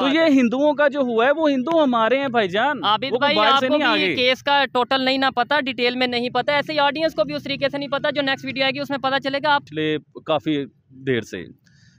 तो ये हिंदुओं का जो हुआ है वो हिंदू हमारे हैं भाईजान आबिद हाँ, तो भाई आपको भी केस का टोटल नहीं ना पता डिटेल में नहीं पता ऐसे ऑडियंस को भी उस तरीके से नहीं पता जो नेक्स्ट वीडियो आएगी उसमें पता चलेगा आप काफी देर से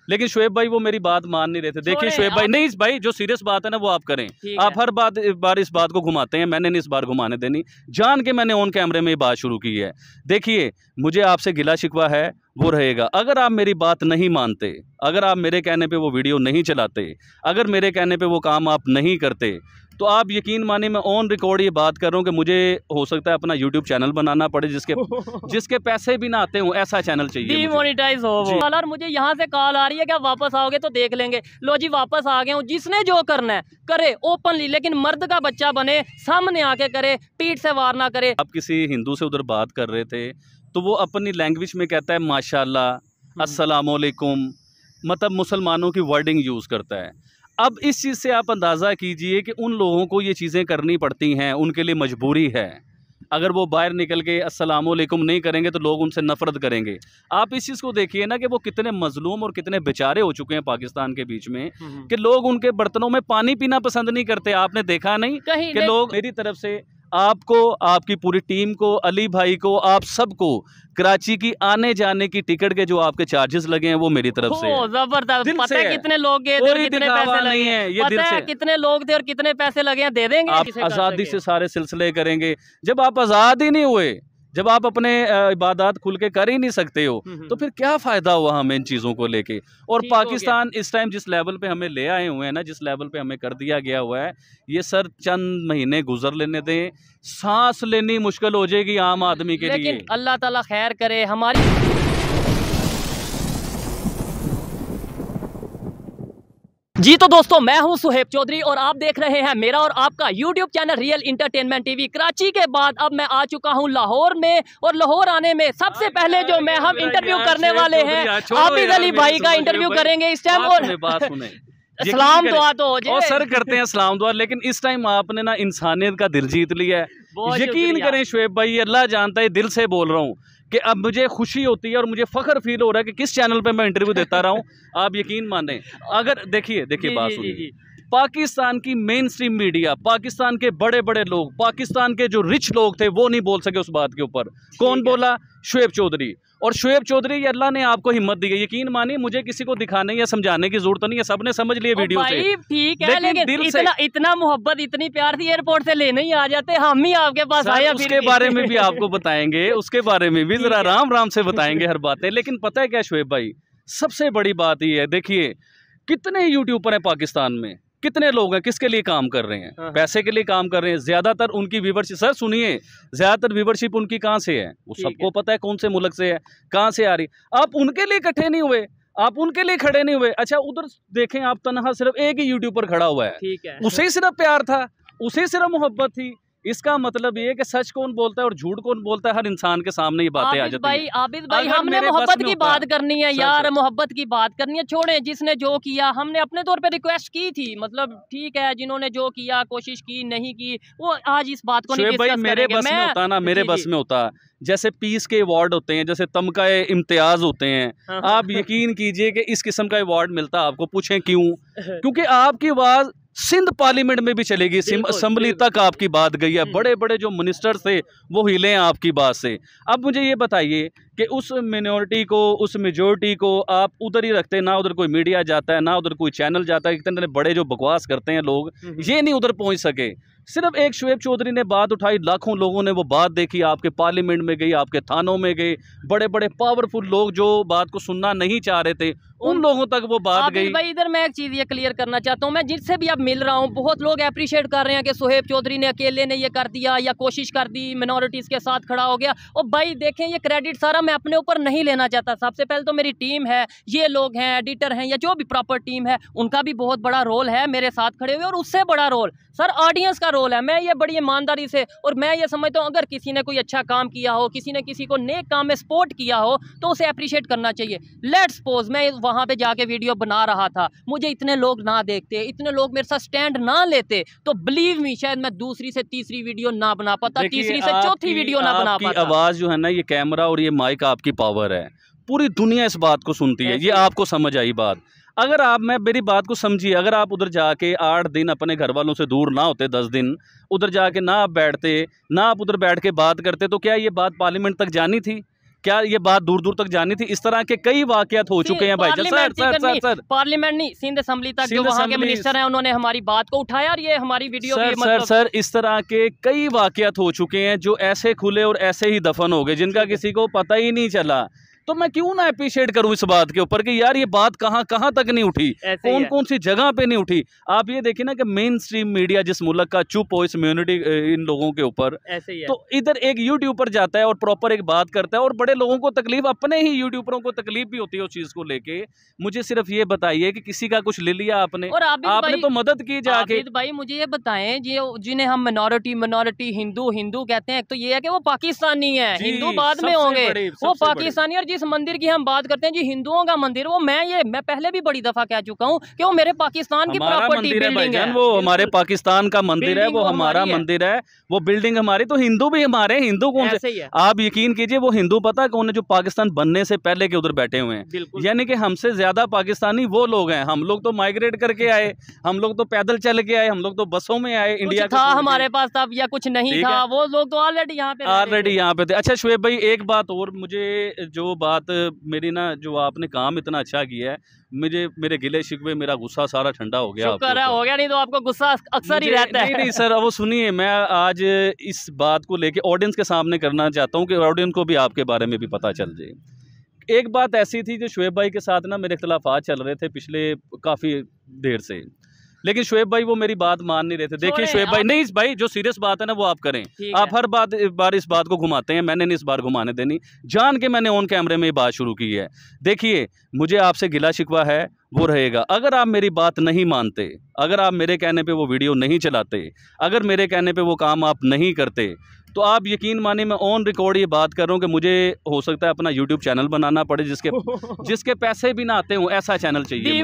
लेकिन शुएब भाई वो मेरी बात मान नहीं रहे थे देखिए शुएब भाई नहीं भाई जो सीरियस बात है ना वो आप करें आप हर बात बार इस बात को घुमाते हैं मैंने नहीं इस बार घुमाने देनी जान के मैंने ऑन कैमरे में ये बात शुरू की है देखिए मुझे आपसे गिला शिकवा है वो रहेगा अगर आप मेरी बात नहीं मानते अगर आप मेरे कहने पर वो वीडियो नहीं चलाते अगर मेरे कहने पर वो काम आप नहीं करते तो आप यकीन माने मैं ऑन रिकॉर्ड ये बात कर रहा हूँ कि मुझे हो सकता है अपना यूट्यूब चैनल बनाना पड़े जिसके जिसके पैसे भी ना आते हो ऐसा चैनल चाहिए हो और मुझे यहाँ से कॉल आ रही है कि आप वापस आओगे तो देख लेंगे लो जी वापस आ गए जिसने जो करना है करे ओपनली लेकिन मर्द का बच्चा बने सामने आके करे पीठ से वार ना करे आप किसी हिंदू से उधर बात कर रहे थे तो वो अपनी लैंग्वेज में कहता है माशाल्लाह हम्म। अस्सलाम मतलब मुसलमानों की वर्डिंग यूज़ करता है अब इस चीज़ से आप अंदाज़ा कीजिए कि उन लोगों को ये चीज़ें करनी पड़ती हैं उनके लिए मजबूरी है अगर वो बाहर निकल के असलम नहीं करेंगे तो लोग उनसे नफरत करेंगे आप इस चीज़ को देखिए ना कि वो कितने मजलूम और कितने बेचारे हो चुके हैं पाकिस्तान के बीच में हम्म। कि लोग उनके बर्तनों में पानी पीना पसंद नहीं करते आपने देखा नहीं कि लोग मेरी तरफ से आपको आपकी पूरी टीम को अली भाई को आप सबको कराची की आने जाने की टिकट के जो आपके चार्जेस लगे हैं वो मेरी तरफ से जबरदस्त पता है कितने लोग गए थे और कितने पैसे लगे हैं ये दिल से कितने लोग थे और कितने पैसे लगे हैं दे देंगे आप आज़ादी से सारे सिलसिले करेंगे जब आप आज़ाद ही नहीं हुए जब आप अपने इबादत खुल के कर ही नहीं सकते हो हम्म, हम्म। तो फिर क्या फ़ायदा हुआ हमें इन चीज़ों को लेके और पाकिस्तान इस टाइम जिस लेवल पे हमें ले आए हुए हैं ना जिस लेवल पे हमें कर दिया गया हुआ है ये सर चंद महीने गुजर लेने दें सांस लेनी मुश्किल हो जाएगी आम आदमी के लिए अल्लाह ताला खैर करे हमारी जी तो दोस्तों मैं हूं सुहेब चौधरी और आप देख रहे हैं मेरा और आपका YouTube channel real entertainment TV Karachi के बाद अब मैं आ चुका हूं लाहौर में और लाहौर आने में सबसे पहले जो मैं हम इंटरव्यू करने वाले हैं आबिद अली भाई का इंटरव्यू करेंगे इस टाइम और सलाम दुआ तो हो जाए सर करते हैं सलाम दुआ लेकिन इस टाइम आपने ना इंसानियत का दिल जीत लिया है यकीन करें शुएब भाई अल्लाह जानता है दिल से बोल रहा हूँ कि अब मुझे खुशी होती है और मुझे फ़ख्र फील हो रहा है कि किस चैनल पर मैं इंटरव्यू देता रहा हूँ आप यकीन माने अगर देखिए देखिए बात सुनिए पाकिस्तान की मेन स्ट्रीम मीडिया पाकिस्तान के बड़े बड़े लोग पाकिस्तान के जो रिच लोग थे वो नहीं बोल सके उस बात के ऊपर कौन बोला शुएब चौधरी और शुएब चौधरी अल्लाह ने आपको हिम्मत दी है यकीन मानिए मुझे किसी को दिखाने या समझाने की जरूरत नहीं है सबने समझ लिया वीडियो से ठीक है लेकिन, दिल इतना, से इतना मोहब्बत इतनी प्यार थी एयरपोर्ट से लेने ही आ जाते हम ही आपके पास आए उसके बारे में भी आपको बताएंगे उसके बारे में भी जरा राम राम से बताएंगे हर बातें लेकिन पता है क्या शुएब भाई सबसे बड़ी बात ये है देखिए कितने यूट्यूबर हैं पाकिस्तान में कितने लोग हैं किसके लिए काम कर रहे हैं हाँ, हाँ। पैसे के लिए काम कर रहे हैं ज्यादातर उनकी व्यवरशिप सर सुनिए ज्यादातर व्यूवरशिप उनकी कहाँ से है वो सबको पता है कौन से मुल्क से है कहाँ से आ रही आप उनके लिए इकट्ठे नहीं हुए आप उनके लिए खड़े नहीं हुए अच्छा उधर देखें आप तनहा सिर्फ एक ही यूट्यूब पर खड़ा हुआ है, ठीक है। उसे ही सिर्फ प्यार था उसे सिर्फ मोहब्बत थी इसका मतलब ये कि सच कौन बोलता है और झूठ कौन बोलता है हर इंसान के सामने ये बातें आ जाती भाई आबिद भाई हमने मोहब्बत की बात करनी है यार मोहब्बत की बात करनी है छोड़े जिसने जो किया हमने अपने तौर पर रिक्वेस्ट की थी मतलब ठीक है जिन्होंने जो किया कोशिश की नहीं की वो आज इस बात को भाई मेरे बस में होता ना मेरे बस में होता जैसे पीस के अवार्ड होते हैं जैसे तमका इम्तियाज होते हैं हाँ, हाँ। आप यकीन कीजिए कि इस किस्म का अवार्ड मिलता है आपको पूछें क्यों क्योंकि आपकी आवाज़ सिंध पार्लियामेंट में भी चलेगी असम्बली तक आपकी बात गई है हम्म। बड़े बड़े जो मिनिस्टर थे वो हिले हैं आपकी बात से अब मुझे ये बताइए कि उस मिनोरिटी को उस मेजोरिटी को आप उधर ही रखते हैं ना उधर कोई मीडिया जाता है ना उधर कोई चैनल जाता है इतने बड़े जो बकवास करते हैं लोग हम्म, हम्म। ये नहीं उधर पहुँच सके सिर्फ एक शुएब चौधरी ने बात उठाई लाखों लोगों ने वो बात देखी आपके पार्लियामेंट में गई आपके थानों में गई बड़े बड़े पावरफुल लोग जो बात को सुनना नहीं चाह रहे थे उन लोगों तक वो बात गई भाई इधर मैं एक चीज़ ये क्लियर करना चाहता हूँ मैं जिससे भी अब मिल रहा हूँ बहुत लोग अप्रिशिएट कर रहे हैं कि सुहेब चौधरी ने अकेले ने ये कर दिया या कोशिश कर दी मिनोरिटीज़ के साथ खड़ा हो गया और भाई देखें ये क्रेडिट सारा मैं अपने ऊपर नहीं लेना चाहता सबसे पहले तो मेरी टीम है ये लोग हैं एडिटर हैं या जो भी प्रॉपर टीम है उनका भी बहुत बड़ा रोल है मेरे साथ खड़े हुए और उससे बड़ा रोल सर ऑडियंस का रोल है मैं ये बड़ी ईमानदारी से और मैं ये समझता हूँ अगर किसी ने कोई अच्छा काम किया हो किसी ने किसी को नेक काम में सपोर्ट किया हो तो उसे अप्रिशिएट करना चाहिए लेट्स सपोज मैं वहाँ पे जाके वीडियो बना रहा था मुझे इतने लोग ना देखते इतने लोग मेरे साथ स्टैंड ना लेते तो बिलीव मी शायद मैं दूसरी से तीसरी वीडियो ना बना पाता तीसरी से चौथी वीडियो ना बना पाता आवाज़ जो है ना ये कैमरा और ये माइक आपकी पावर है पूरी दुनिया इस बात को सुनती है ये आपको समझ आई बात अगर आप मैं मेरी बात को समझिए अगर आप उधर जाके आठ दिन अपने घर वालों से दूर ना होते दस दिन उधर जाके ना आप बैठते ना आप उधर बैठ के बात करते तो क्या ये बात पार्लियामेंट तक जानी थी क्या ये बात दूर दूर तक जानी थी इस तरह के कई वाकत हो चुके हैं भाई sir sir sir sir parliament नहीं सिंध असम्बली तक जो वहाँ के मिनिस्टर हैं उन्होंने हमारी बात को उठाया और ये हमारी वीडियो सर सर मतलब सर इस तरह के कई वाकत हो चुके हैं जो ऐसे खुले और ऐसे ही दफन हो गए जिनका किसी को पता ही नहीं चला तो मैं क्यों ना अप्रिशिएट करूँ इस बात के ऊपर कि यार ये बात कहाँ कहाँ तक नहीं उठी कौन कौन सी जगह पे नहीं उठी आप ये देखिए ना कि मेन स्ट्रीम मीडिया जिस मुल्क का चुप हो इस म्यूनिटी इन लोगों के ऊपर तो इधर एक यूट्यूब पर जाता है और प्रॉपर एक बात करता है और बड़े लोगों को तकलीफ अपने ही यूट्यूबरों को तकलीफ भी होती है उस चीज़ को लेके मुझे सिर्फ ये बताइए की किसी का कुछ ले लिया आपने आपने तो मदद की जाके भाई मुझे ये बताए जिन्हें हम मिनोरिटी मिनोरिटी हिंदू हिंदू कहते हैं तो ये है कि वो पाकिस्तानी है हिंदू बाद में होंगे वो पाकिस्तानी और जिस जिस मंदिर की हम बात करते हैं जी हिंदुओं का मंदिर वो मैं ये मैं पहले भी बड़ी दफा कह चुका हूँ की वो मेरे पाकिस्तान की प्रॉपर्टी बिल्डिंग है वो हमारे पाकिस्तान का मंदिर है वो तो हमारा मंदिर है वो बिल्डिंग हमारी तो हिंदू भी हमारे हिंदू कौन से आप यकीन कीजिए वो हिंदू पता है कौन है जो पाकिस्तान बनने से पहले के उधर बैठे हुए हैं यानी कि हमसे ज्यादा पाकिस्तानी वो लोग हैं हम लोग तो माइग्रेट करके आए हम लोग तो पैदल चल के आए हम लोग तो बसों में आए इंडिया कुछ था हमारे पास तब या कुछ नहीं था वो लोग तो ऑलरेडी यहाँ पे ऑलरेडी यहाँ पे थे अच्छा शुएब भाई एक बात और मुझे जो बात बात मेरी ना जो आपने काम इतना अच्छा किया है मुझे मेरे गिले शिकवे मेरा गुस्सा सारा ठंडा हो गया शुक्र है हो गया नहीं तो आपको गुस्सा अक्सर ही रहता है नहीं सर वो सुनिए मैं आज इस बात को लेके ऑडियंस के सामने करना चाहता हूँ कि ऑडियंस को भी आपके बारे में भी पता चल जाए एक बात ऐसी थी जो शुएब भाई के साथ ना मेरे इख्तलाफात चल रहे थे पिछले काफ़ी देर से लेकिन शुएब भाई वो मेरी बात मान नहीं रहे थे देखिए शुएब भाई नहीं भाई जो सीरियस बात है ना वो आप करें आप हर बात बार इस बात को घुमाते हैं मैंने नहीं इस बार घुमाने देनी जान के मैंने ऑन कैमरे में ये बात शुरू की है देखिए मुझे आपसे गिला शिकवा है वो रहेगा अगर आप मेरी बात नहीं मानते अगर आप मेरे कहने पर वो वीडियो नहीं चलाते अगर मेरे कहने पर वो काम आप नहीं करते तो आप यकीन माने मैं ऑन रिकॉर्ड ये बात कर रहा हूँ कि मुझे हो सकता है अपना यूट्यूब चैनल बनाना पड़े जिसके जिसके पैसे भी ना आते हूँ ऐसा चैनल चाहिए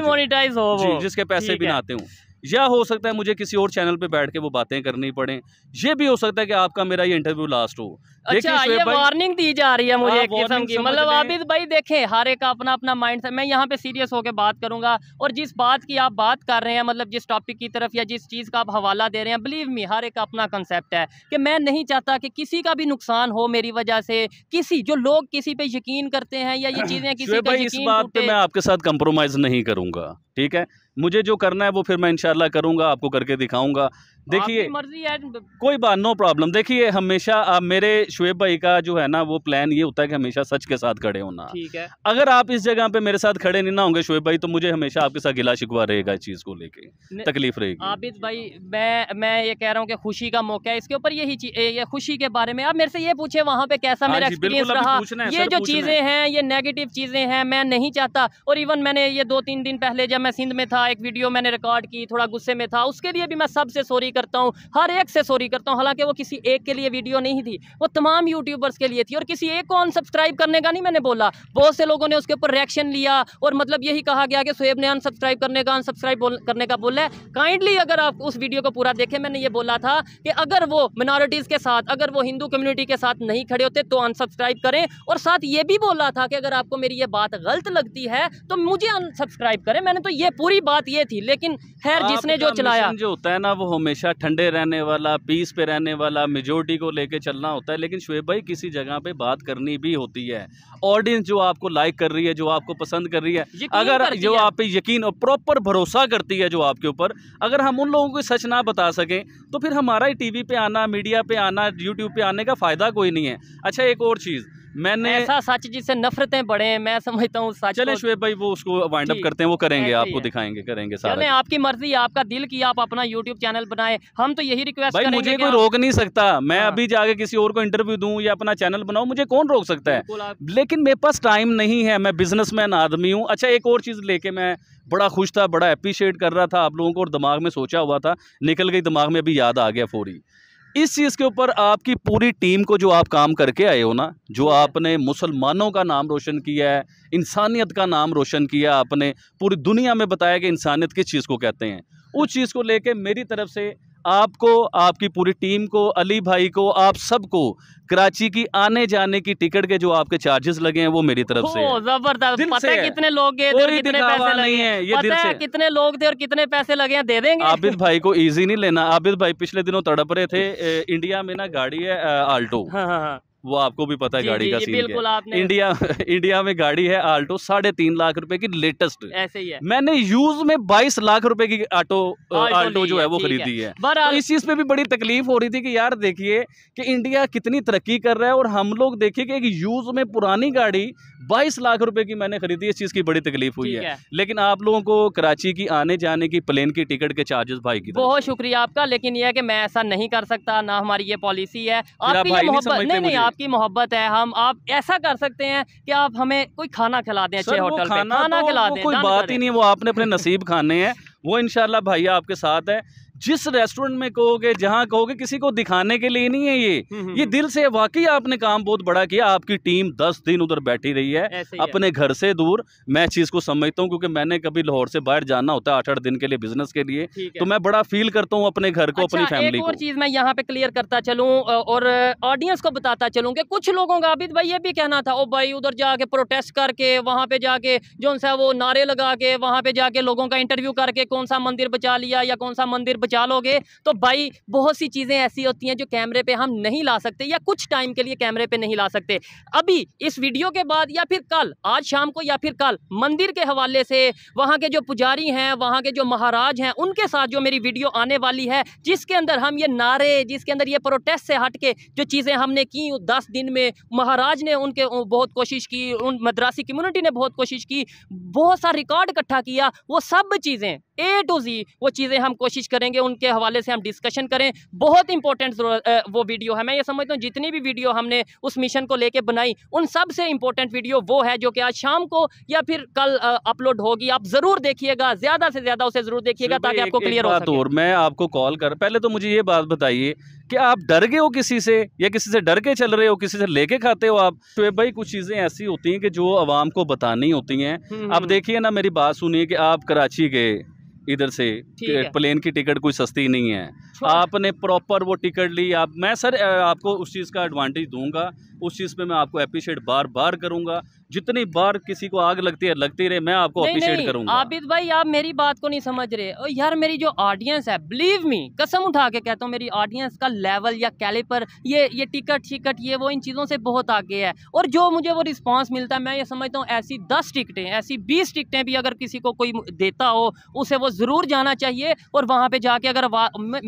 हो जिसके पैसे भी ना आते हूँ या हो सकता है मुझे किसी और चैनल पे बैठ के वो बातें करनी पड़े ये भी हो सकता है कि आपका मेरा ये इंटरव्यू लास्ट हो अच्छा ये वार्निंग दी जा रही है मुझे हाँ, किस्म की मतलब आबिद भाई देखें हर एक अपना अपना माइंड मैं यहाँ पे सीरियस होकर बात करूंगा और जिस बात की आप बात कर रहे हैं मतलब जिस टॉपिक की तरफ या जिस चीज़ का आप हवाला दे रहे हैं बिलीव मी हर एक अपना कंसेप्ट है कि मैं नहीं चाहता कि किसी का भी नुकसान हो मेरी वजह से किसी जो लोग किसी पे यकीन करते हैं या ये चीज़ें किसी पे यकीन इस बात पे मैं आपके साथ कंप्रोमाइज़ नहीं करूंगा ठीक है मुझे जो करना है वो फिर मैं इन करूँगा आपको करके दिखाऊँगा तो देखिए मर्जी है कोई बात नो प्रॉब्लम देखिए हमेशा आप मेरे शुएब भाई का जो है ना वो प्लान ये होता है कि हमेशा सच के साथ खड़े होना ठीक है अगर आप इस जगह पे मेरे साथ खड़े नहीं ना होंगे शुएब भाई तो मुझे हमेशा आपके साथ गिला शिकवा रहेगा इस चीज़ को लेके तकलीफ रहेगी आबिद भाई मैं मैं ये कह रहा हूँ की खुशी का मौका है इसके ऊपर यही ये खुशी के बारे में आप मेरे से ये पूछे वहाँ पे कैसा मेरा एक्सपीरियंस हाँ रहा ये जो चीज़ें हैं ये नेगेटिव चीज़ें हैं मैं नहीं चाहता और इवन मैंने ये दो तीन दिन पहले जब मैं सिंध में था एक वीडियो मैंने रिकॉर्ड की थोड़ा गुस्से में था उसके लिए भी मैं सबसे सॉरी करता हूँ हर एक से सॉरी करता हूँ हालांकि वो किसी एक के लिए वीडियो नहीं थी वो तमाम यूट्यूबर्स के लिए थी और किसी एक को अनसब्सक्राइब करने का नहीं मैंने बोला बहुत से लोगों ने उसके ऊपर रिएक्शन लिया और मतलब यही कहा गया कि सोएब ने अनसब्सक्राइब करने का अनसब्सक्राइब करने का बोला है काइंडली अगर आप उस वीडियो को पूरा देखें मैंने ये बोला था कि अगर वो मिनॉरिटीज़ के साथ अगर वो हिंदू कम्युनिटी के साथ नहीं खड़े होते तो अनसब्सक्राइब करें और साथ ये भी बोला था कि अगर आपको मेरी ये बात गलत लगती है तो मुझे अनसब्सक्राइब करें मैंने तो ये पूरी बात ये थी लेकिन खैर जिसने जो चलाया जो होता है ना वो हमेशा हमेशा अच्छा ठंडे रहने वाला पीस पे रहने वाला मेजोरिटी को लेके चलना होता है लेकिन शुएब भाई किसी जगह पे बात करनी भी होती है ऑडियंस जो आपको लाइक कर रही है जो आपको पसंद कर रही है अगर जो आप पे यकीन और प्रॉपर भरोसा करती है जो आपके ऊपर अगर हम उन लोगों को सच ना बता सकें तो फिर हमारा ही टी पे आना मीडिया पर आना यूट्यूब पर आने का फ़ायदा कोई नहीं है अच्छा एक और चीज़ मैंने ऐसा सच जिसे नफरतें बढ़े हैं मैं समझता हूँ सच चले शुएब भाई वो उसको वाइंड अप करते हैं वो करेंगे आपको दिखाएंगे करेंगे सारे आपकी मर्जी आपका दिल की आप अपना यूट्यूब चैनल बनाए हम तो यही रिक्वेस्ट भाई मुझे कोई रोक नहीं सकता मैं हाँ। अभी जाके किसी और को इंटरव्यू दूँ या अपना चैनल बनाऊ मुझे कौन रोक सकता है लेकिन मेरे पास टाइम नहीं है मैं बिजनेस आदमी हूँ अच्छा एक और चीज़ लेके मैं बड़ा खुश था बड़ा अप्रिशिएट कर रहा था आप लोगों को और दिमाग में सोचा हुआ था निकल गई दिमाग में अभी याद आ गया फोरी इस चीज़ के ऊपर आपकी पूरी टीम को जो आप काम करके आए हो ना जो आपने मुसलमानों का नाम रोशन किया है इंसानियत का नाम रोशन किया आपने पूरी दुनिया में बताया कि इंसानियत किस चीज़ को कहते हैं उस चीज़ को लेके मेरी तरफ से आपको आपकी पूरी टीम को अली भाई को आप सबको कराची की आने जाने की टिकट के जो आपके चार्जेस लगे हैं वो मेरी तरफ से जबरदस्त पता है कितने लोग गए थे कितने पैसे लगे हैं ये दिल से कितने लोग थे और कितने पैसे लगे हैं दे देंगे आबिद भाई को इजी नहीं लेना आबिद भाई पिछले दिनों तड़प रहे थे इंडिया में ना गाड़ी है आल्टो हाँ हाँ हाँ वो आपको भी पता है गाड़ी का सीन बिल्कुल आपने इंडिया इंडिया में गाड़ी है आल्टो साढ़े तीन लाख रुपए की लेटेस्ट ऐसे ही है मैंने यूज में बाईस लाख रुपए की आटो आल्टो जो है वो खरीदी है तो इस चीज पे भी बड़ी तकलीफ हो रही थी कि यार देखिए कि इंडिया कितनी तरक्की कर रहा है और हम लोग देखिए कि एक यूज में पुरानी गाड़ी बाईस लाख रुपए की मैंने खरीदी इस चीज़ की बड़ी तकलीफ हुई है।, है लेकिन आप लोगों को कराची की आने जाने की प्लेन की टिकट के चार्जेस भाई की बहुत शुक्रिया आपका लेकिन यह है कि मैं ऐसा नहीं कर सकता ना हमारी ये पॉलिसी है आपकी भाई नहीं, नहीं, नहीं, नहीं आप आपकी मोहब्बत है हम आप ऐसा कर सकते हैं कि आप हमें कोई खाना खिला दें अच्छे होटल खाना, तो खिला दें कोई बात ही नहीं वो आपने अपने नसीब खाने हैं वो इनशाला भाई आपके साथ है जिस रेस्टोरेंट में कहोगे जहाँ कहोगे किसी को दिखाने के लिए नहीं है ये हम्म, हम्म, ये हम्म। दिल से वाकई आपने काम बहुत बड़ा किया आपकी टीम दस दिन उधर बैठी रही है अपने घर से दूर मैं चीज़ को समझता हूँ क्योंकि मैंने कभी लाहौर से बाहर जाना होता है आठ आठ दिन के लिए बिजनेस के लिए तो मैं बड़ा फील करता हूँ अपने घर को अच्छा, अपनी फैमिली को चीज़ मैं यहाँ पे क्लियर करता चलू और ऑडियंस को बताता चलू की कुछ लोगों का अभी भाई ये भी कहना था ओ भाई उधर जाके प्रोटेस्ट करके वहाँ पे जाके जो सा वो नारे लगा के वहाँ पे जाके लोगों का इंटरव्यू करके कौन सा मंदिर बचा लिया या कौन सा मंदिर बचा लोगे तो भाई बहुत सी चीज़ें ऐसी होती हैं जो कैमरे पे हम नहीं ला सकते या कुछ टाइम के लिए कैमरे पे नहीं ला सकते अभी इस वीडियो के बाद या फिर कल आज शाम को या फिर कल मंदिर के हवाले से वहाँ के जो पुजारी हैं वहाँ के जो महाराज हैं उनके साथ जो मेरी वीडियो आने वाली है जिसके अंदर हम ये नारे जिसके अंदर ये प्रोटेस्ट से हट के जो चीज़ें हमने की दस दिन में महाराज ने उनके बहुत कोशिश की उन मद्रासी कम्युनिटी ने बहुत कोशिश की बहुत सा रिकॉर्ड इकट्ठा किया वो सब चीज़ें ए टू जी वो चीज़ें हम कोशिश करेंगे उनके हवाले से हम डिस्कशन करें बहुत इंपॉर्टेंट वो वीडियो है मैं ये समझता हूँ जितनी भी वीडियो हमने उस मिशन को लेके बनाई उन सबसे इंपॉर्टेंट वीडियो वो है जो कि आज शाम को या फिर कल अपलोड होगी आप ज़रूर देखिएगा ज़्यादा से ज़्यादा उसे ज़रूर देखिएगा ताकि आपको क्लियर हो मैं आपको कॉल कर पहले तो मुझे ये बात बताइए कि आप डर गए हो किसी से या किसी से डर के चल रहे हो किसी से लेके खाते हो आप तो भाई कुछ चीज़ें ऐसी होती हैं कि जो आवाम को बतानी होती हैं अब हम्म। देखिए ना मेरी बात सुनिए कि आप कराची गए इधर से प्लेन की टिकट कोई सस्ती नहीं है आपने प्रॉपर वो टिकट ली आप मैं सर आपको उस चीज़ का एडवांटेज दूंगा उस चीज़ पे मैं आपको अप्रिशिएट बार बार करूंगा जितनी बार किसी को आग लगती है लगती रहे मैं आपको अप्रिशिएट करूंगा आबिद भाई आप मेरी बात को नहीं समझ रहे और यार मेरी जो ऑडियंस है बिलीव मी कसम उठा के कहता हूँ मेरी ऑडियंस का लेवल या कैलिपर ये ये टिकट शिकट ये वो इन चीज़ों से बहुत आगे है और जो मुझे वो रिस्पॉन्स मिलता है मैं ये समझता हूँ ऐसी दस टिकटें ऐसी बीस टिकटें भी अगर किसी को कोई देता हो उसे वो ज़रूर जाना चाहिए और वहाँ पर जाके अगर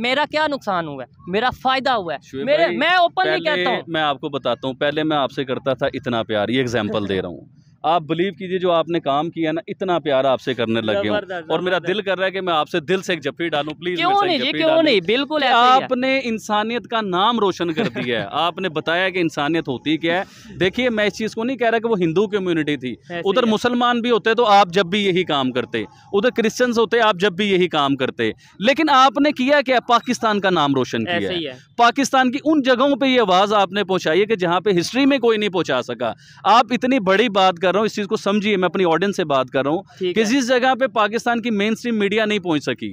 मेरा क्या नुकसान हुआ है मेरा फ़ायदा हुआ है मैं ओपनली कहता हूँ मैं आपको बताता हूँ पहले मैं आपसे करता था इतना प्यार ये एग्जाम्पल दे रहा हूँ fizeram आप बिलीव कीजिए जो आपने काम किया ना इतना प्यार आपसे करने लगे गया और मेरा दिल कर रहा है कि मैं आपसे दिल से एक जफ्फी डालूं प्लीज क्यों नहीं जी क्यों नहीं बिल्कुल आपने इंसानियत का नाम रोशन कर दिया है आपने बताया कि इंसानियत होती क्या है देखिए मैं इस चीज़ को नहीं कह रहा कि वो हिंदू कम्युनिटी थी उधर मुसलमान भी होते तो आप जब भी यही काम करते उधर क्रिश्चियंस होते आप जब भी यही काम करते लेकिन आपने किया क्या पाकिस्तान का नाम रोशन किया पाकिस्तान की उन जगहों पर यह आवाज़ आपने पहुंचाई है कि जहां पर हिस्ट्री में कोई नहीं पहुंचा सका आप इतनी बड़ी बात कर कर रहा हूँ इस चीज़ को समझिए मैं अपनी ऑडियंस से बात कर रहा हूँ कि जिस जगह पे पाकिस्तान की मेन स्ट्रीम मीडिया नहीं पहुँच सकी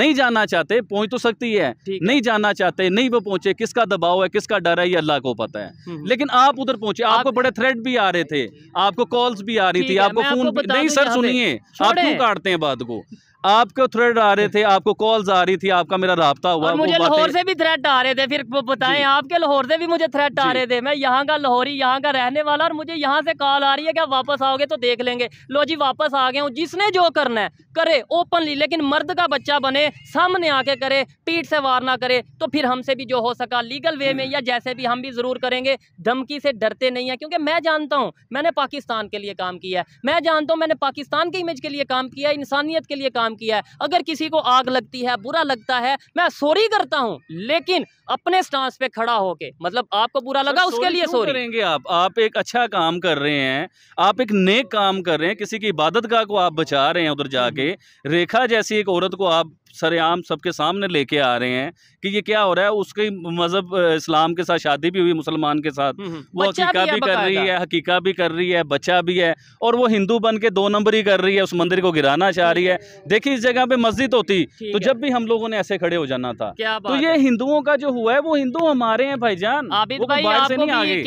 नहीं जाना चाहते पहुंच तो सकती है नहीं जाना चाहते नहीं वो पहुंचे किसका दबाव है किसका डर है ये अल्लाह को पता है हम्म, हम्म। लेकिन आप उधर पहुंचे आप... आपको बड़े थ्रेट भी आ रहे थे आपको कॉल्स भी आ रही थी आपको फोन नहीं सर सुनिए आप क्यों काटते हैं बात को आपको थ्रेड आ रहे थे आपको कॉल्स आ रही थी आपका मेरा रहा हुआ और मुझे लाहौर से भी थ्रेट आ रहे थे फिर बताएं आपके लाहौर से भी मुझे थ्रेट आ रहे थे मैं यहाँ का लाहौरी यहाँ का रहने वाला और मुझे यहाँ से कॉल आ रही है क्या वापस आओगे तो देख लेंगे लो जी वापस आ गए जिसने जो करना है करे ओपनली लेकिन मर्द का बच्चा बने सामने आके करे पीठ से वार ना करे तो फिर हमसे भी जो हो सका लीगल वे में हम्म। या जैसे भी हम भी ज़रूर करेंगे धमकी से डरते नहीं है क्योंकि मैं जानता हूँ मैंने पाकिस्तान के लिए काम किया है मैं जानता हूँ मैंने पाकिस्तान के इमेज के लिए काम किया इंसानियत के लिए काम किया है अगर किसी को आग लगती है बुरा लगता है मैं सॉरी करता हूँ लेकिन अपने स्टांस पे खड़ा होके मतलब आपको बुरा लगा उसके लिए सॉरी करेंगे आप आप एक अच्छा काम कर रहे हैं आप एक नेक काम कर रहे हैं किसी की इबादत का को आप बचा रहे हैं उधर जाके हम्म। रेखा जैसी एक औरत को आप सरेआम सबके सामने लेके आ रहे हैं कि ये क्या हो रहा है उसके मज़हब इस्लाम के साथ शादी भी हुई मुसलमान के साथ हम्म, हम्म। वो हकीका भी, भी कर रही है हकीका भी कर रही है बच्चा भी है और वो हिंदू बन के दो नंबर ही कर रही है उस मंदिर को गिराना चाह रही है हम्म। देखिए इस जगह पे मस्जिद होती तो जब भी हम लोगों ने ऐसे खड़े हो जाना था तो ये हिंदुओं का जो हुआ है वो हिंदू हमारे हैं भाईजान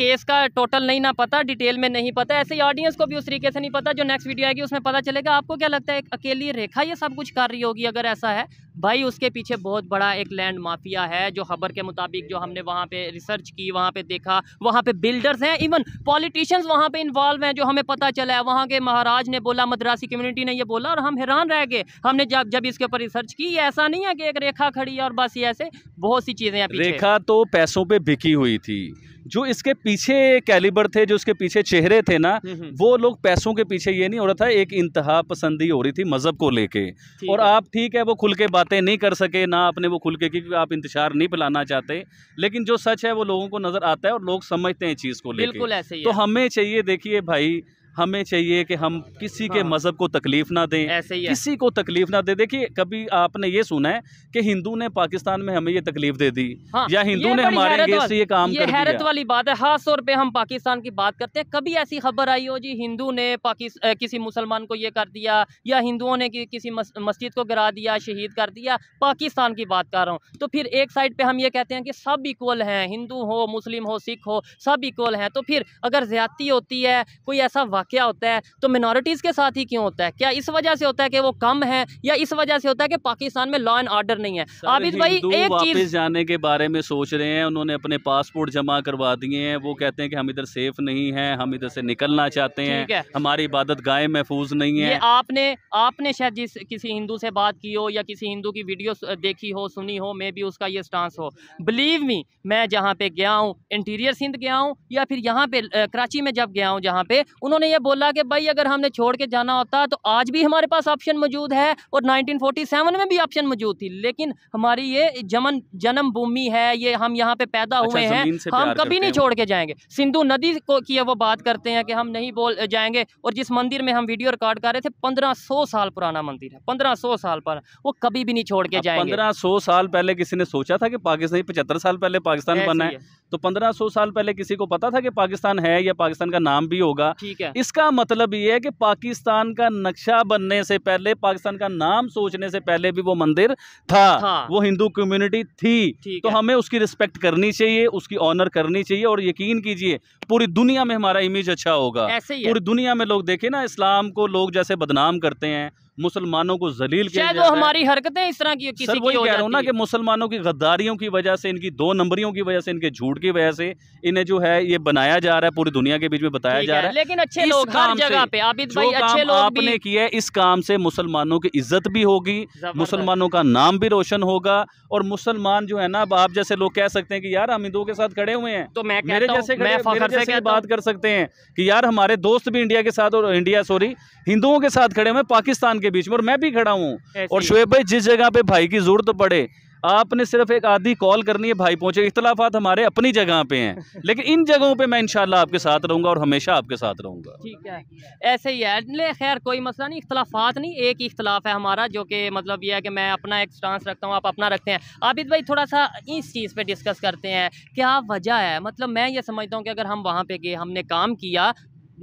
केस का टोटल नहीं ना पता डिटेल में नहीं पता ऐसे ऑडियंस को भी उस तरीके से नहीं पता जो नेक्स्ट वीडियो आएगी उसमें पता चलेगा आपको क्या लगता है अकेली रेखा ये सब कुछ कर रही होगी अगर ऐसा है भाई उसके पीछे बहुत बड़ा एक लैंड माफिया है जो खबर के मुताबिक जो हमने वहाँ पे रिसर्च की वहाँ पे देखा वहाँ पे बिल्डर्स हैं इवन पॉलिटिशियंस वहाँ पे इन्वॉल्व हैं जो हमें पता चला है वहाँ के महाराज ने बोला मद्रासी कम्युनिटी ने ये बोला और हम हैरान रह गए हमने जब जब इसके ऊपर रिसर्च की ऐसा नहीं है कि एक रेखा खड़ी है और बस ये ऐसे बहुत सी चीज़ें रेखा तो पैसों पर बिकी हुई थी जो इसके पीछे कैलिबर थे जो इसके पीछे चेहरे थे ना हम्म, हम्म। वो लोग पैसों के पीछे ये नहीं हो रहा था एक इंतहा पसंदी हो रही थी मज़हब को लेके और आप ठीक है वो खुल के बातें नहीं कर सके ना आपने वो खुल के क्योंकि आप इंतजार नहीं फैलाना चाहते लेकिन जो सच है वो लोगों को नज़र आता है और लोग समझते हैं चीज़ को लेकर तो हमें चाहिए देखिए भाई हमें चाहिए कि हम किसी हाँ। के मज़हब को तकलीफ़ ना दें ऐसे ही किसी को तकलीफ़ ना दे देखिए कभी आपने ये सुना है कि हिंदू ने पाकिस्तान में हमें ये तकलीफ़ दे दी हाँ। या हिंदू ने हमारे अगेंस्ट ये काम ये कर हैरत वाली बात है ख़ास तौर पर हम पाकिस्तान की बात करते हैं कभी ऐसी खबर आई हो जी हिंदू ने किसी मुसलमान को ये कर दिया या हिंदुओं ने किसी मस्जिद को गिरा दिया शहीद कर दिया पाकिस्तान की बात कर रहा हूँ तो फिर एक साइड पर हम ये कहते हैं कि सब इक्वल हैं हिंदू हो मुस्लिम हो सिख हो सब इक्वल हैं तो फिर अगर ज़्यादती होती है कोई ऐसा वाक़ वाक़ होता है तो मिनॉरिटीज़ के साथ ही क्यों होता है क्या इस वजह से होता है कि वो कम है या इस वजह से होता है कि पाकिस्तान में लॉ एंड ऑर्डर नहीं है आबिद भाई एक चीज़ जाने के बारे में सोच रहे हैं उन्होंने अपने पासपोर्ट जमा करवा दिए हैं वो कहते हैं कि हम इधर सेफ नहीं है हम इधर से निकलना चाहते हैं हमारी इबादत गाय महफूज नहीं है आपने आपने शायद जिस किसी हिंदू से बात की हो या किसी हिंदू की वीडियो देखी हो सुनी हो मे भी उसका ये स्टांस हो बिलीव मी मैं जहाँ पे गया हूँ इंटीरियर सिंध गया हूँ या फिर यहाँ पे कराची में जब गया हूँ जहाँ पे उन्होंने ये ने बोला कि भाई अगर हमने छोड़ के जाना होता तो आज भी हमारे पास ऑप्शन मौजूद है और 1947 में भी ऑप्शन मौजूद थी लेकिन हमारी ये जमन जन्म भूमि है ये हम यहाँ पे पैदा अच्छा, हुए हैं हम कभी नहीं छोड़ के जाएंगे सिंधु नदी को की वो बात करते हैं कि हम नहीं बोल जाएंगे और जिस मंदिर में हम वीडियो रिकॉर्ड कर रहे थे पंद्रह साल पुराना मंदिर है पंद्रह साल पर वो कभी भी नहीं छोड़ के जाएंगे पंद्रह साल पहले किसी ने सोचा था कि पाकिस्तान पचहत्तर साल पहले पाकिस्तान बना है तो पंद्रह साल पहले किसी को पता था कि पाकिस्तान है या पाकिस्तान का नाम भी होगा ठीक है इसका मतलब ये है कि पाकिस्तान का नक्शा बनने से पहले पाकिस्तान का नाम सोचने से पहले भी वो मंदिर था, था। वो हिंदू कम्युनिटी थी तो हमें उसकी रिस्पेक्ट करनी चाहिए उसकी ऑनर करनी चाहिए और यकीन कीजिए पूरी दुनिया में हमारा इमेज अच्छा होगा पूरी दुनिया में लोग देखे ना इस्लाम को लोग जैसे बदनाम करते हैं मुसलमानों को जलील किया जाता हमारी हरकतें इस तरह की सर वही कह रहा हूँ ना कि मुसलमानों की गद्दारियों की वजह से इनकी दो नंबरियों की वजह से इनके झूठ की वजह से इन्हें जो है ये बनाया जा रहा है पूरी दुनिया के बीच में बताया जा रहा है लेकिन अच्छे लोग हर जगह पे अच्छे लोग आपने किया है इस काम से मुसलमानों की इज्जत भी होगी मुसलमानों का नाम भी रोशन होगा और मुसलमान जो है ना अब आप जैसे लोग कह सकते हैं कि यार हम हिंदुओं के साथ खड़े हुए हैं तो मैं मेरे जैसे मैं फखर से क्या बात कर सकते हैं कि यार हमारे दोस्त भी इंडिया के साथ और इंडिया सॉरी हिंदुओं के साथ खड़े हुए पाकिस्तान के के बीच में और मैं भी खड़ा हूँ और शुएब भाई जिस जगह पे भाई की जरूरत पड़े आपने सिर्फ एक आधी कॉल करनी है भाई पहुंचे इख्तलाफात हमारे अपनी जगह पे हैं लेकिन इन जगहों पे मैं इंशाल्लाह आपके साथ रहूंगा और हमेशा आपके साथ रहूंगा ठीक है ऐसे ही है खैर कोई मसला नहीं इख्तलाफात नहीं एक ही इख्तलाफ है हमारा जो कि मतलब यह है कि मैं अपना एक स्टांस रखता हूँ आप अपना रखते हैं आबिद भाई थोड़ा सा इस चीज़ पर डिस्कस करते हैं क्या वजह है मतलब मैं ये समझता हूँ कि अगर हम वहाँ पर गए हमने काम किया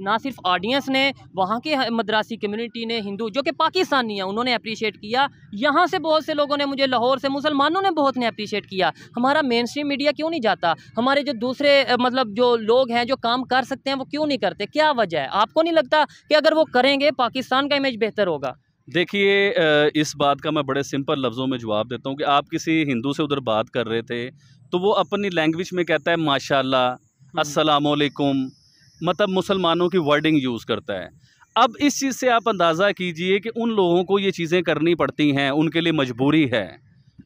ना सिर्फ ऑडियंस ने वहाँ के मद्रासी कम्युनिटी ने हिंदू जो कि पाकिस्तानी हैं उन्होंने अप्रिशिएट किया यहाँ से बहुत से लोगों ने मुझे लाहौर से मुसलमानों ने बहुत ने अप्रिशिएट किया हमारा मेन स्ट्रीम मीडिया क्यों नहीं जाता हमारे जो दूसरे मतलब जो लोग हैं जो काम कर सकते हैं वो क्यों नहीं करते क्या वजह है आपको नहीं लगता कि अगर वो करेंगे पाकिस्तान का इमेज बेहतर होगा देखिए इस बात का मैं बड़े सिंपल लफ्ज़ों में जवाब देता हूँ कि आप किसी हिंदू से उधर बात कर रहे थे तो वो अपनी लैंग्वेज में कहता है माशाल्लाह हम्म। अस्सलाम मतलब मुसलमानों की वर्डिंग यूज़ करता है अब इस चीज़ से आप अंदाज़ा कीजिए कि उन लोगों को ये चीज़ें करनी पड़ती हैं उनके लिए मजबूरी है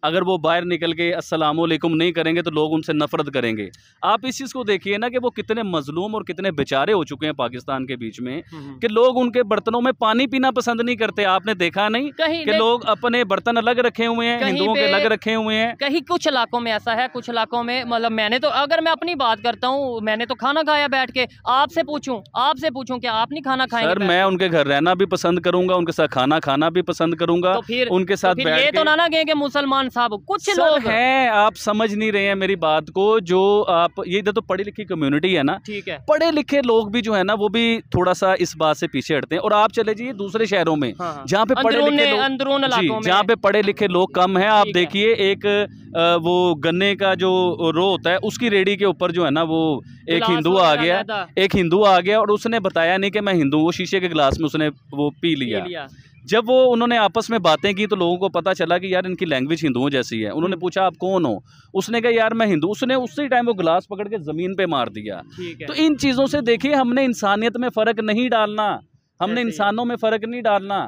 अगर वो बाहर निकल के असलकुम नहीं करेंगे तो लोग उनसे नफरत करेंगे आप इस चीज़ को देखिए ना कि वो कितने मजलूम और कितने बेचारे हो चुके हैं पाकिस्तान के बीच में हम्म, हम्म। कि लोग उनके बर्तनों में पानी पीना पसंद नहीं करते आपने देखा नहीं कि लोग अपने बर्तन अलग रखे हुए हैं हिंदुओं के अलग रखे हुए हैं कहीं कुछ इलाकों में ऐसा है कुछ इलाकों में मतलब मैंने तो अगर मैं अपनी बात करता हूँ मैंने तो खाना खाया बैठ के आपसे पूछू आपसे पूछू की आप नहीं खाना खाएंगे सर मैं उनके घर रहना भी पसंद करूंगा उनके साथ खाना खाना भी पसंद करूंगा तो उनके तो साथ ये तो ना ना कहें मुसलमान खान साहब कुछ लोग हैं आप समझ नहीं रहे हैं मेरी बात को जो आप ये इधर तो पढ़ी लिखी कम्युनिटी है ना ठीक है पढ़े लिखे लोग भी जो है ना वो भी थोड़ा सा इस बात से पीछे हटते हैं और आप चले जाइए दूसरे शहरों में हाँ, हाँ। जहाँ पे पढ़े अंदरून जहाँ पे पढ़े लिखे लोग कम है आप देखिए एक वो गन्ने का जो रो होता है उसकी रेडी के ऊपर जो है ना वो एक हिंदू आ गया एक हिंदू आ गया और उसने बताया नहीं कि मैं हिंदू वो शीशे के गिलास में उसने वो पी लिया जब वो उन्होंने आपस में बातें की तो लोगों को पता चला कि यार इनकी लैंग्वेज हिंदुओं जैसी है उन्होंने हम्म। पूछा आप कौन हो उसने कहा यार मैं हिंदू उसने उसी टाइम वो गिलास पकड़ के ज़मीन पे मार दिया तो इन चीज़ों से देखिए हमने इंसानियत में फ़र्क नहीं डालना हमने इंसानों में फ़र्क नहीं डालना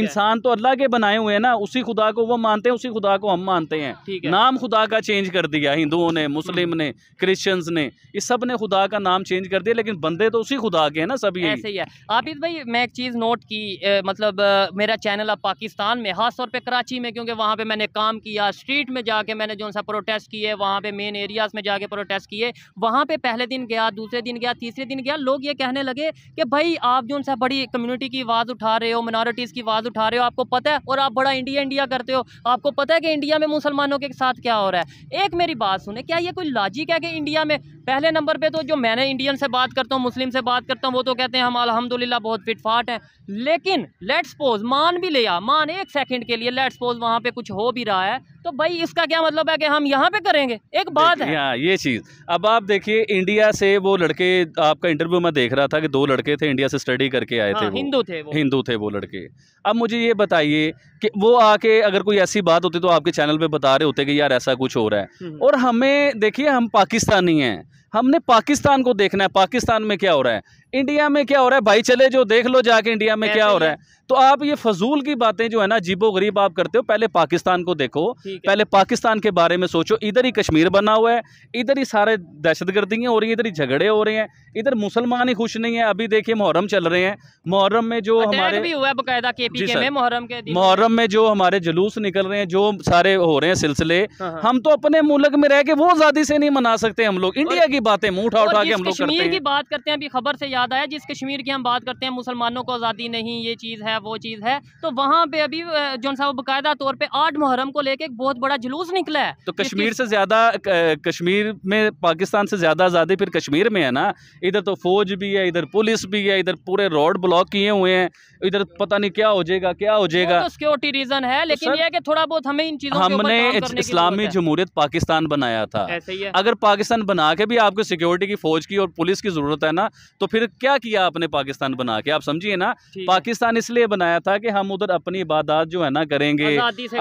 इंसान तो अल्लाह के बनाए हुए हैं ना उसी खुदा को वो मानते हैं उसी खुदा को हम मानते हैं है। नाम खुदा का चेंज कर दिया हिंदुओं ने मुस्लिम ने क्रिश्चियंस ने इस सब ने खुदा का नाम चेंज कर दिया लेकिन बंदे तो उसी खुदा के हैं ना सभी ऐसे ही है आबिद भाई मैं एक चीज़ नोट की ए, मतलब मेरा चैनल अब पाकिस्तान में खासतौर पर कराची में क्योंकि वहाँ पर मैंने काम किया स्ट्रीट में जाके मैंने जो सा प्रोटेस्ट किए वहाँ पर मेन एरियाज़ में जाके प्रोटेस्ट किए वहाँ पर पहले दिन गया दूसरे दिन गया तीसरे दिन गया लोग ये कहने लगे कि भाई आप जो सा बड़ी कम्युनिटी की आवाज़ उठा रहे हो मिनॉरिटीज़ की आवाज़ उठा रहे हो आपको पता है और आप बड़ा इंडिया इंडिया करते हो आपको पता है कि इंडिया में मुसलमानों के साथ क्या हो रहा है एक मेरी बात सुने क्या ये कोई लॉजिक है कि इंडिया में पहले नंबर पे तो जो मैंने इंडियन से बात करता हूँ मुस्लिम से बात करता हूँ वो तो कहते हैं हम अलहमदिल्ला बहुत फिट फाट हैं लेकिन लेट्स पोज मान भी लिया मान एक सेकंड के लिए लेट्स पोज वहाँ पे कुछ हो भी रहा है तो भाई इसका क्या मतलब है कि हम यहाँ पे करेंगे एक बात है हाँ ये चीज़ अब आप देखिए इंडिया से वो लड़के आपका इंटरव्यू में देख रहा था कि दो लड़के थे इंडिया से स्टडी करके आए थे हाँ, हिंदू थे हिंदू थे वो लड़के अब मुझे ये बताइए कि वो आके अगर कोई ऐसी बात होती तो आपके चैनल पर बता रहे होते कि यार ऐसा कुछ हो रहा है हम्म। और हमें देखिए हम पाकिस्तानी हैं हमने पाकिस्तान को देखना है पाकिस्तान में क्या हो रहा है इंडिया में क्या हो रहा है भाई चले जो देख लो जाके इंडिया में क्या हो रहा है तो आप ये फजूल की बातें जो है ना जीबो गरीब आप करते हो पहले पाकिस्तान को देखो पहले पाकिस्तान के बारे में सोचो इधर ही कश्मीर बना हुआ है इधर ही सारे दहशतगर्दियाँ हो रही है इधर ही झगड़े हो रहे हैं इधर मुसलमान ही खुश नहीं है अभी देखिए मुहर्रम चल रहे हैं मुहर्रम में जो हमारे मुहर्रम के मुहर्रम में जो हमारे जुलूस निकल रहे हैं जो सारे हो रहे हैं सिलसिले हाँ, हाँ। हम तो अपने मुल्क में रह के वो आजादी से नहीं मना सकते हम लोग इंडिया की बातें मुँह उठा उठा के हम लोग की बात करते हैं अभी खबर से याद आया जिस कश्मीर की हम बात करते हैं मुसलमानों को आज़ादी नहीं ये चीज़ है वो चीज़ है तो वहाँ पे अभी जो साहब बाकायदा तौर पे आठ मुहर्रम को लेके एक बहुत बड़ा जुलूस निकला है तो कश्मीर से ज़्यादा कश्मीर में पाकिस्तान से ज़्यादा आज़ादी फिर कश्मीर में है ना इधर तो फौज भी है इधर पुलिस भी है इधर पूरे रोड ब्लॉक किए हुए हैं इधर पता नहीं क्या हो जाएगा क्या हो जाएगा तो सिक्योरिटी रीजन है लेकिन ये कि थोड़ा बहुत हमें इन चीजों हमने इस्लामी जमहूरियत पाकिस्तान बनाया था अगर पाकिस्तान बना के भी आपको सिक्योरिटी की फौज की और पुलिस की जरूरत है ना तो फिर क्या किया आपने पाकिस्तान बना के आप समझिए ना पाकिस्तान इसलिए बनाया था कि हम उधर अपनी इबादत जो है ना करेंगे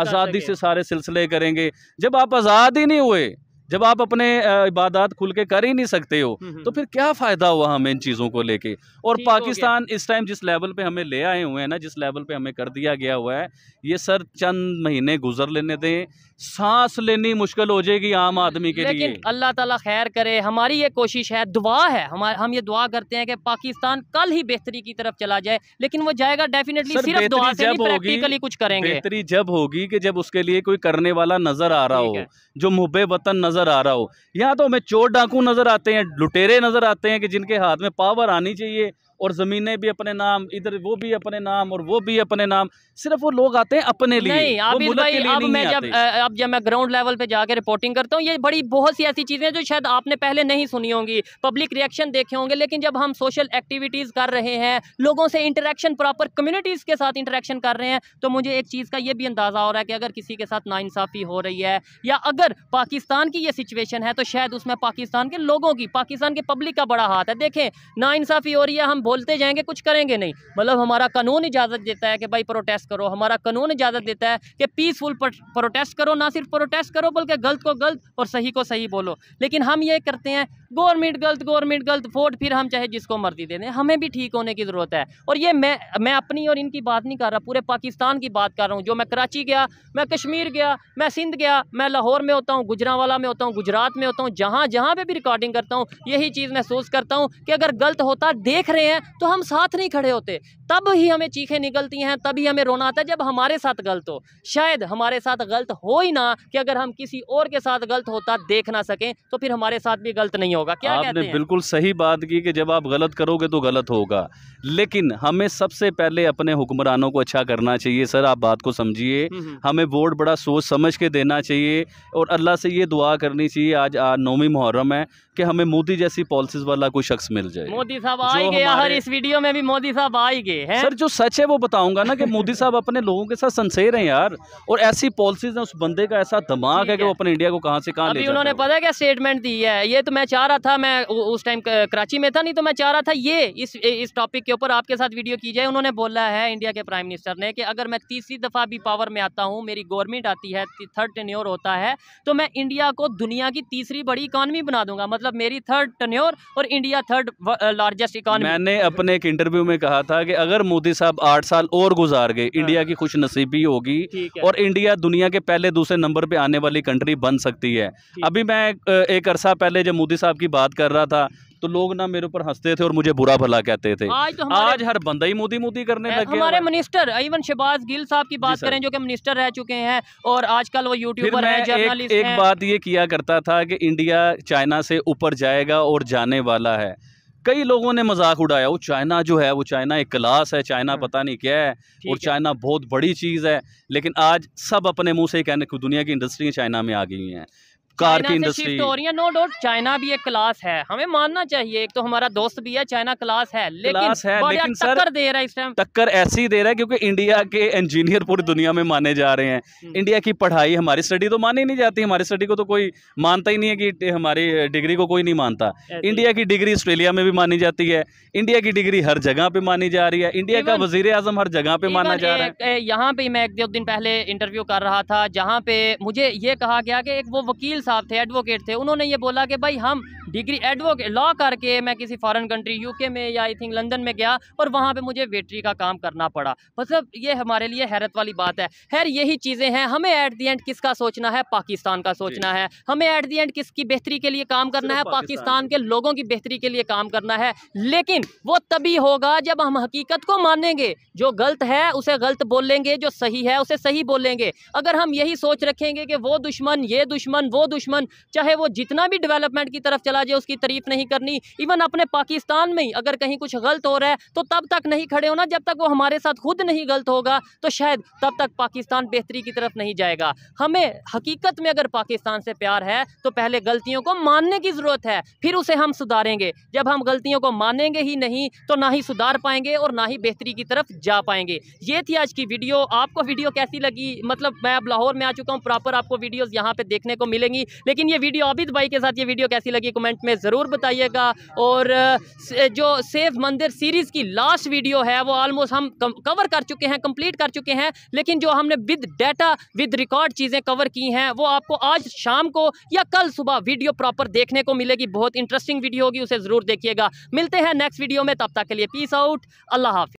आज़ादी से सारे सिलसिले करेंगे जब आप आज़ाद ही नहीं हुए जब आप अपने इबादत खुल के कर ही नहीं सकते हो हम्म, हम्म। तो फिर क्या फ़ायदा हुआ हमें इन चीज़ों को लेके और पाकिस्तान इस टाइम जिस लेवल पे हमें ले आए हुए हैं ना जिस लेवल पे हमें कर दिया गया हुआ है ये सर चंद महीने गुजर लेने दें सांस लेनी मुश्किल हो जाएगी आम आदमी के लेकिन लिए अल्लाह ताला खैर करे हमारी ये कोशिश है दुआ है हम ये दुआ करते हैं कि पाकिस्तान कल ही बेहतरी की तरफ चला जाए लेकिन वो जाएगा डेफिनेटली सिर्फ दुआ से प्रैक्टिकली कुछ करेंगे बेहतरी जब होगी कि जब उसके लिए कोई करने वाला नजर आ रहा हो जो मुहब वतन नजर नज़र आ रहा हो यहाँ तो हमें चोर डाकू नज़र आते हैं लुटेरे नज़र आते हैं कि जिनके हाथ में पावर आनी चाहिए और ज़मीनें भी अपने नाम इधर वो भी अपने नाम और वो भी अपने नाम सिर्फ वो लोग आते हैं अपने लिए नहीं आबिद भाई अब मैं जब अब जब मैं ग्राउंड लेवल पे जाकर रिपोर्टिंग करता हूँ ये बड़ी बहुत सी ऐसी चीज़ें जो शायद आपने पहले नहीं सुनी होंगी पब्लिक रिएक्शन देखे होंगे लेकिन जब हम सोशल एक्टिविटीज़ कर रहे हैं लोगों से इंटरेक्शन प्रॉपर कम्युनिटीज़ के साथ इंटरेक्शन कर रहे हैं तो मुझे एक चीज़ का ये भी अंदाज़ा हो रहा है कि अगर किसी के साथ नाइंसाफ़ी हो रही है या अगर पाकिस्तान की ये सिचुएशन है तो शायद उसमें पाकिस्तान के लोगों की पाकिस्तान के पब्लिक का बड़ा हाथ है देखें नाइंसाफ़ी हो रही है हम बोलते जाएंगे कुछ करेंगे नहीं मतलब हमारा कानून इजाज़त देता है कि भाई प्रोटेस्ट करो हमारा कानून इजाज़त देता है कि पीसफुल प्रोटेस्ट करो ना सिर्फ प्रोटेस्ट करो बल्कि गलत को गलत और सही को सही बोलो लेकिन हम ये करते हैं गवर्नमेंट गलत गवर्नमेंट गलत वोट फिर हम चाहे जिसको मर्जी दे दें हमें भी ठीक होने की ज़रूरत है और ये मैं मैं अपनी और इनकी बात नहीं कर रहा पूरे पाकिस्तान की बात कर रहा हूँ जो मैं कराची गया मैं कश्मीर गया मैं सिंध गया मैं लाहौर में होता हूँ गुजरावाला में होता हूँ गुजरात में होता हूँ जहाँ जहाँ पर भी रिकॉर्डिंग करता हूँ यही चीज़ महसूस करता हूँ कि अगर गलत होता देख रहे हैं तो हम साथ नहीं खड़े होते तब ही हमें चीखें निकलती हैं तभी हमें रोना आता है जब हमारे साथ गलत हो शायद हमारे साथ गलत हो ही ना कि अगर हम किसी और के साथ गलत होता देख ना सकें तो फिर हमारे साथ भी गलत नहीं हो होगा क्या आपने कहते हैं? बिल्कुल सही बात की कि जब आप गलत करोगे तो गलत होगा लेकिन हमें सबसे पहले अपने हुक्मरानों को अच्छा करना चाहिए सर आप बात को समझिए हम्म, हम्म। हमें वोट बड़ा सोच समझ के देना चाहिए और अल्लाह से ये दुआ करनी चाहिए आज आज नौवीं मुहर्रम है कि हमें मोदी जैसी पॉलिसीज वाला कोई शख्स मिल जाए मोदी साहब आ ही हर इस वीडियो में भी मोदी साहब आ गए हैं सर जो सच है वो बताऊंगा ना कि मोदी साहब अपने लोगों के साथ सनसेर हैं यार और ऐसी पॉलिसीज हैं उस बंदे का ऐसा दिमाग है कि वो अपने इंडिया को कहाँ से कहाँ उन्होंने पता क्या स्टेटमेंट दी है ये तो मैं चार रहा था मैं उस टाइम कराची में था नहीं तो मैं चाह रहा था ये इस इस टॉपिक के ऊपर आपके साथ वीडियो की जाए उन्होंने बोला है इंडिया के प्राइम मिनिस्टर ने कि अगर मैं तीसरी दफ़ा भी पावर में आता हूँ मेरी गवर्नमेंट आती है थर्ड टेन्योर होता है तो मैं इंडिया को दुनिया की तीसरी बड़ी इकानमी बना दूंगा मतलब मेरी थर्ड टेन्योर और इंडिया थर्ड लार्जेस्ट इकानमी मैंने अपने एक इंटरव्यू में कहा था कि अगर मोदी साहब आठ साल और गुजार गए इंडिया हाँ। की खुश नसीबी होगी और इंडिया दुनिया के पहले दूसरे नंबर पर आने वाली कंट्री बन सकती है अभी मैं एक अरसा पहले जब मोदी साहब आपकी बात कर रहा था तो लोग ना मेरे ऊपर हंसते थे और मुझे बुरा भला कहते थे आज, तो आज हर बंदा ही मोदी मोदी करने लगे हमारे मिनिस्टर इवन शहबाज गिल साहब की बात करें जो कि मिनिस्टर रह चुके हैं और आजकल वो यूट्यूबर हैं जर्नलिस्ट एक, एक बात ये किया करता था कि इंडिया चाइना से ऊपर जाएगा और जाने वाला है कई लोगों ने मजाक उड़ाया वो चाइना जो है वो चाइना एक क्लास है चाइना हाँ। पता नहीं क्या है और चाइना बहुत बड़ी चीज़ है लेकिन आज सब अपने मुंह से ही कहने को दुनिया की इंडस्ट्री चाइना में आ गई हैं कार की इंडस्ट्री हो रही है नो डाउट चाइना भी एक क्लास है हमें मानना चाहिए एक तो हमारा दोस्त भी है चाइना क्लास है लेकिन है, लेकिन टक्कर दे रहा है इस टाइम टक्कर ऐसी दे रहा है क्योंकि इंडिया के इंजीनियर पूरी दुनिया में माने जा रहे हैं इंडिया हम्म। की पढ़ाई हमारी स्टडी तो मानी नहीं जाती हमारी स्टडी को तो कोई मानता ही नहीं है कि हमारी डिग्री को कोई नहीं मानता इंडिया की डिग्री ऑस्ट्रेलिया में भी मानी जाती है इंडिया की डिग्री हर जगह पे मानी जा रही है इंडिया का वजीर आजम हर जगह पे माना जा रहा है यहाँ पे मैं एक दो दिन पहले इंटरव्यू कर रहा था जहाँ पे मुझे ये कहा गया कि एक वो वकील साहब थे एडवोकेट थे उन्होंने ये बोला कि भाई हम डिग्री एडवोकेट लॉ करके मैं किसी फॉरेन कंट्री यूके में या आई थिंक लंदन में गया और वहाँ पे मुझे वेटरी का काम करना पड़ा मतलब ये हमारे लिए हैरत वाली बात है खैर यही चीज़ें हैं हमें एट दी एंड किसका सोचना है पाकिस्तान का सोचना है हमें एट दी एंड किसकी बेहतरी के लिए काम करना है पाकिस्तान के लोगों की बेहतरी के लिए काम करना है लेकिन वो तभी होगा जब हम हकीकत को मानेंगे जो गलत है उसे गलत बोलेंगे जो सही है उसे सही बोलेंगे अगर हम यही सोच रखेंगे कि वो दुश्मन ये दुश्मन वो दुश्मन दुश्मन चाहे वो जितना भी डेवलपमेंट की तरफ चला जाए उसकी तारीफ नहीं करनी इवन अपने पाकिस्तान में ही अगर कहीं कुछ गलत हो रहा है तो तब तक नहीं खड़े होना जब तक वो हमारे साथ खुद नहीं गलत होगा तो शायद तब तक पाकिस्तान बेहतरी की तरफ नहीं जाएगा हमें हकीकत में अगर पाकिस्तान से प्यार है तो पहले गलतियों को मानने की ज़रूरत है फिर उसे हम सुधारेंगे जब हम गलतियों को मानेंगे ही नहीं तो ना ही सुधार पाएंगे और ना ही बेहतरी की तरफ जा पाएंगे ये थी आज की वीडियो आपको वीडियो कैसी लगी मतलब मैं अब लाहौर में आ चुका हूँ प्रॉपर आपको वीडियोज़ यहाँ पर देखने को मिलेंगी लेकिन ये वीडियो आबिद भाई के साथ ये वीडियो कैसी लगी कमेंट में ज़रूर बताइएगा और जो सेव मंदिर सीरीज़ की लास्ट वीडियो है वो ऑलमोस्ट हम कवर कर चुके हैं कंप्लीट कर चुके हैं लेकिन जो हमने विद डाटा विद रिकॉर्ड चीज़ें कवर की हैं वो आपको आज शाम को या कल सुबह वीडियो प्रॉपर देखने को मिलेगी बहुत इंटरेस्टिंग वीडियो होगी उसे ज़रूर देखिएगा मिलते हैं नेक्स्ट वीडियो में तब तक के लिए पीस आउट अल्लाह हाफि